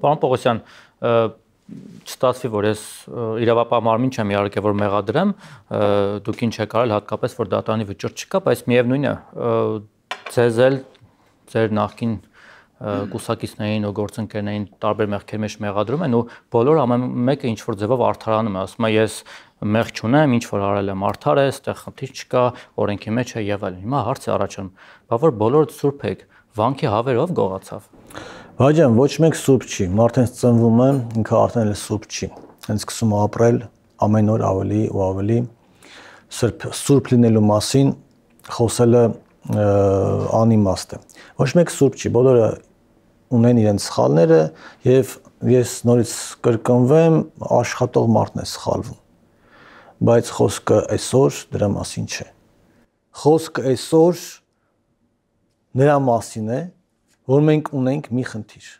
Պարոն Պողոսյան, չստացվի, որ ես իրավապահ մարմին չեմ իհարկե որ մեղադրեմ, դուք ինչ եք արել, հատկապես որ դատանի վճիռ չկա, բայց միևնույնն է, ձեզ էլ ձեր նախքին կուսակիցներին ու գործընկերներին տարբեր մեղքեր մեջ մեղադրում են ու բոլոր ամեն մեկը ինչ որ ձևով արթարանում է, ասում է ես մեղք չունեմ, ինչ որ արել եմ արդար է, այդտեղ խնդիր չկա, օրենքի մեջ է եւ այլն։ Հիմա հարցը առաջանում, բա որ բոլոր ցուրփ եք, վանքի հավերով գողացավ։ Բաջան ոչ մեկ սուրբ չի, մարդն ծնվում է, ինքը արդեն էլ սուրբ չի։ Հենց սկսում ապրել ամեն օր ավելի ու ավելի սուրբ սուրբ լինելու մասին խոսելը անիմաստ է։ Ոչ մեկ սուրբ չի, բոլորը ունեն իրենց սխալները եւ ես նորից կրկնվեմ, աշխատող մարդն է սխալվում։ Բայց խոսքը այսօր դրա մասին չէ։ Խոսքը այսօր նրա մասին է, որ մենք ունենք մի խնդիր։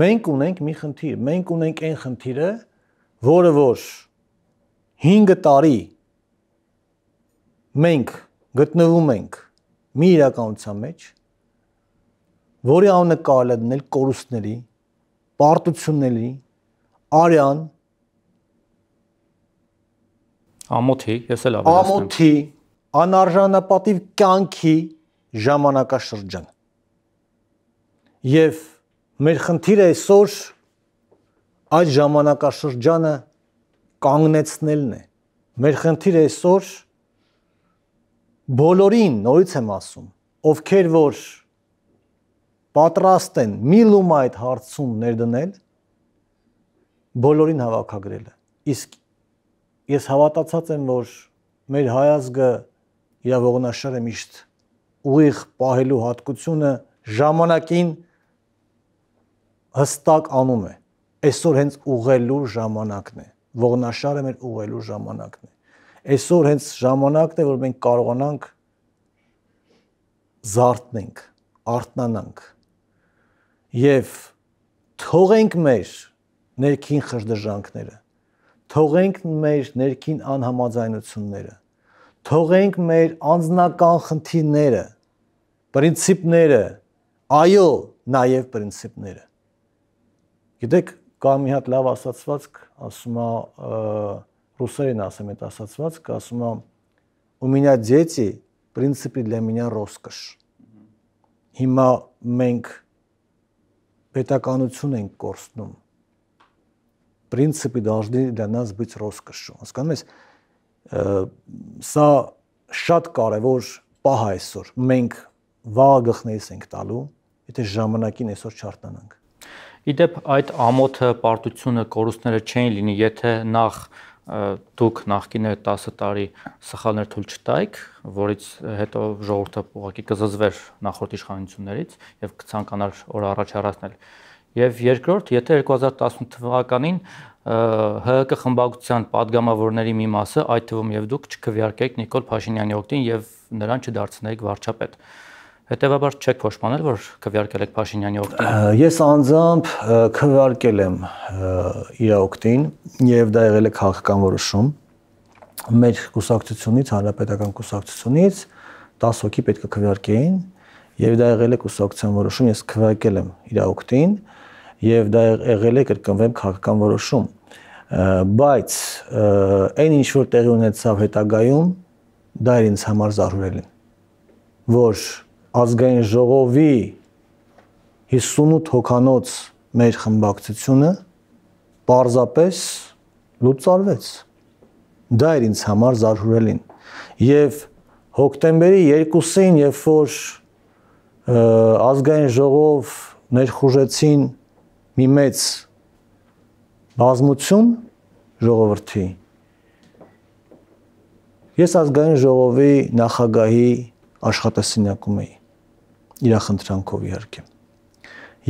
Մենք ունենք մի խնդիր, մենք ունենք այն խնդիրը, որը որ 5 տարի մենք գտնվում ենք մի իրականության մեջ, որի անունը կարելի է դնել կորուստների, պարտությունների, արյան ամոթի, ես էլ ավելացնեմ։ Ամոթի, անարժանապատիվ կյանքի ժամանակաշրջան։ Եվ մեր խնդիրը այսօր այդ ժամանակաշրջանը կանգնեցնելն է։ Մեր խնդիրը այսօր բոլորին, նորից եմ ասում, ովքեր որ պատրաստ են մի լում այդ հարցում ներդնել, բոլորին հավաքագրելը։ Իսկ ես հավատացած եմ, որ մեր հայազգը իր ողնաշարը միշտ ուղիղ պահելու հատկությունը ժամանակին հստակ անում է։ Այսօր հենց ուղղելու ժամանակն է։ Ողնաշարը մեր ուղղելու ժամանակն է։ Այսօր հենց ժամանակն է, որ մենք կարողանանք զարթնենք, արթնանանք եւ թողենք մեր ներքին խժդժանքները թողենք մեր ներքին անհամաձայնությունները թողենք մեր անձնական խնդիրները, principները, այո, նաև principները։ Գիտեք, կա մի հատ լավ ասացվածք, ասում է ռուսերեն ասեմ այդ ասացվածքը, ասում է у меня дети, в принципе, для меня роскошь։ Հիմա մենք պետականություն ենք կորցնում։ Принципы должны для нас быть роскошью։ Հասկանու՞մ ես, Սա շատ կարևոր պահ է այսօր։ Մենք վաղ գխնից ենք տալու, եթե ժամանակին այսօր չարտանանք։ Իդեպ այդ ամոթը, պարտությունը, կորուստները չեն լինի, եթե նախ դուք նախկիներ 10 տարի սխալներ թույլ չտայք, որից հետո ժողովուրդը ուղղակի կզզվեր նախորդ իշխանություններից եւ կցանկանար օր առաջ առածնել Եվ երկրորդ, եթե 2018 թվականին ՀՀԿ խմբակցության падգամավորների մի մասը, այդ թվում եւ դուք չքվյարկեք Նիկոլ Փաշինյանի օգտին եւ նրան չդարձնեիք վարչապետ։ Հետևաբար չեք փոշմանել, որ քվյարկել եք Փաշինյանի օգտին։ Ես անձամբ քվյարկել եմ իր օգտին եւ դա եղել է քաղաքական որոշում։ Մեր կուսակցությունից, հանրապետական կուսակցությունից 10 հոգի պետք է քվյարկեին, եւ դա եղել է կուսակցության որոշում, ես քվակել եմ իր օկտին եւ դա եղել է կրկնվեմ քաղաքական որոշում։ Բայց այն ինչ որ տեղի ունեցավ հետագայում, դա էր ինձ համար զարհուրել, որ ազգային ժողովի 58 հոկանոց մեր խմբակցությունը պարզապես լուծարվեց։ Դա էր ինձ համար զարհուրելին։ Եվ հոկտեմբերի 2-ին, երբ որ ազգային ժողով ներխուժեցին մի մեծ բազմություն ժողովրդի ես ազգային ժողովի նախագահի աշխատասենյակում էի իր խնդրանքով իհարկե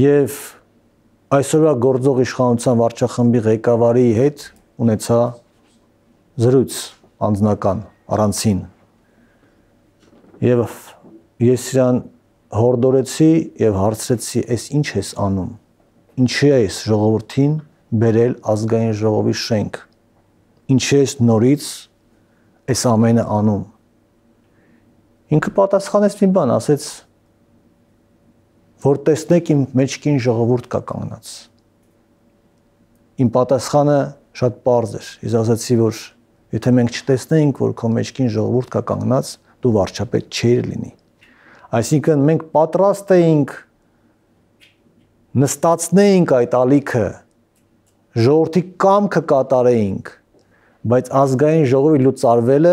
եւ այսօրվա գործող իշխանության վարչախմբի ղեկավարի հետ ունեցա զրույց անձնական առանցին եւ ես իրան հորդորեցի եւ հարցրեցի, «Էս ինչ ես անում։ Ինչի ես ժողովրդին բերել ազգային ժողովի շենք։ Ինչի ես նորից այս ամենը անում»։ Ինքը պատասխանեց մի բան, ասեց, որ տեսնեք իմ մեջքին ժողովուրդ կա կանգնած։ Իմ պատասխանը շատ པարզ էր։ Ես ասացի, որ եթե մենք չտեսնեինք, որ քո մեջքին ժողովուրդ կա կանգնած, դու վարչապետ չէիր լինի։ Այսինքն մենք պատրաստ էինք նստացնեինք այդ ալիքը, ժողովրդի կամքը կատարեինք, բայց ազգային ժողովի լուծարվելը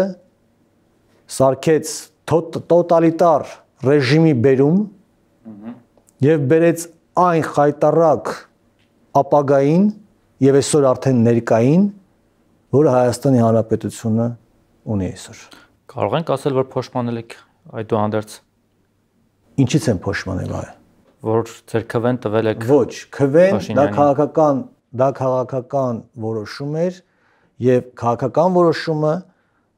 սարկեց տոտալիտար ռեժիմի բերում եւ բերեց այն խայտարակ ապագային եւ այսօր արդեն ներկային, որը Հայաստանի Հանրապետությունը ունի այսօր։ Կարող ենք ասել, որ փոշմանել եք այդուհանդերձ Ինչից են փոշմանել այ։ Որ ձեր քվեն տվել եք։ Ոչ, քվեն դա քաղաքական, դա քաղաքական որոշում էր եւ քաղաքական որոշումը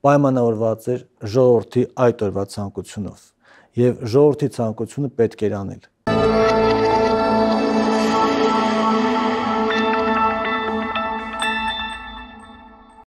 պայմանավորված էր ժողովրդի այդ օրվա ցանկությունով եւ ժողովրդի ցանկությունը պետք էր անել։